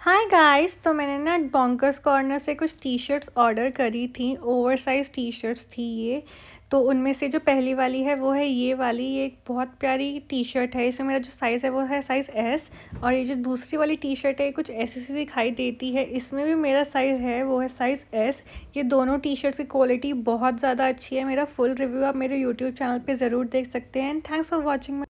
hi guys तो मैंने ना बॉन्कर्स कॉर्नर से कुछ टी शर्ट्स ऑर्डर करी थी ओवर साइज़ टी शर्ट्स थी ये तो उनमें से जो पहली वाली है वो है ये वाली ये एक बहुत प्यारी टी शर्ट है इसमें मेरा जो साइज़ है वो है साइज़ एस और ये जो दूसरी वाली टी शर्ट है कुछ ऐसी सी दिखाई देती है इसमें भी मेरा साइज़ है वो है साइज़ एस ये दोनों टी शर्ट्स की क्वालिटी बहुत ज़्यादा अच्छी है मेरा फुल रिव्यू आप मेरे यूट्यूब चैनल पर ज़रूर देख सकते हैं एंड थैंक्स फॉर वॉचिंग